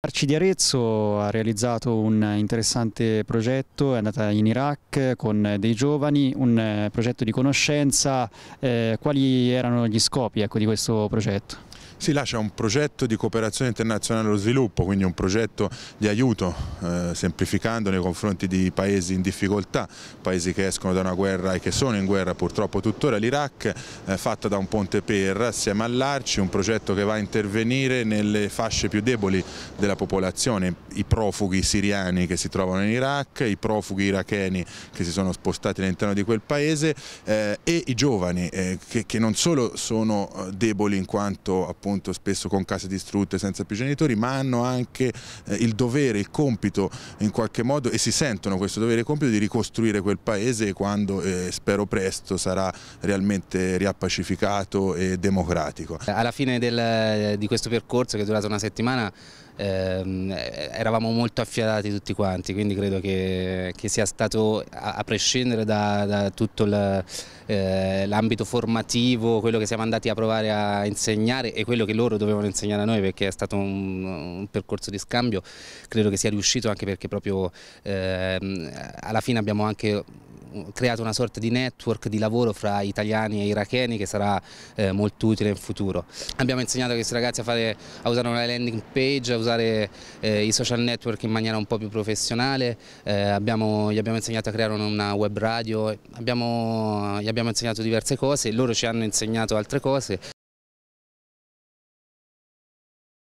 Arci di Arezzo ha realizzato un interessante progetto, è andata in Iraq con dei giovani, un eh, progetto di conoscenza, eh, quali erano gli scopi ecco, di questo progetto? Sì, là c'è un progetto di cooperazione internazionale allo sviluppo, quindi un progetto di aiuto, eh, semplificando nei confronti di paesi in difficoltà, paesi che escono da una guerra e che sono in guerra purtroppo tuttora, l'Iraq, eh, fatta da un ponte per, assieme all'Arci, un progetto che va a intervenire nelle fasce più deboli della popolazione, i profughi siriani che si trovano in Iraq, i profughi iracheni che si sono spostati all'interno di quel paese eh, e i giovani eh, che, che, non solo sono eh, deboli in quanto appunto spesso con case distrutte senza più genitori, ma hanno anche eh, il dovere, il compito in qualche modo e si sentono questo dovere e compito di ricostruire quel paese quando eh, spero presto sarà realmente riappacificato e democratico. Alla fine del, di questo percorso che è durato una settimana ehm, eravamo molto affiatati tutti quanti, quindi credo che, che sia stato, a, prescindere da, da tutto eh, l'ambito eh, formativo, quello che siamo andati a provare a insegnare e quello che loro dovevano insegnare a noi perché è stato un, un percorso di scambio, credo che sia riuscito anche perché proprio ehm, alla fine abbiamo anche creato una sorta di network di lavoro fra italiani e iracheni che sarà eh, molto utile in futuro. Abbiamo insegnato a questi ragazzi a, fare, a usare una landing page, a usare eh, i social network in maniera un po' più professionale, eh, abbiamo, gli abbiamo insegnato a creare una web radio, abbiamo, gli abbiamo insegnato diverse cose, loro ci hanno insegnato altre cose.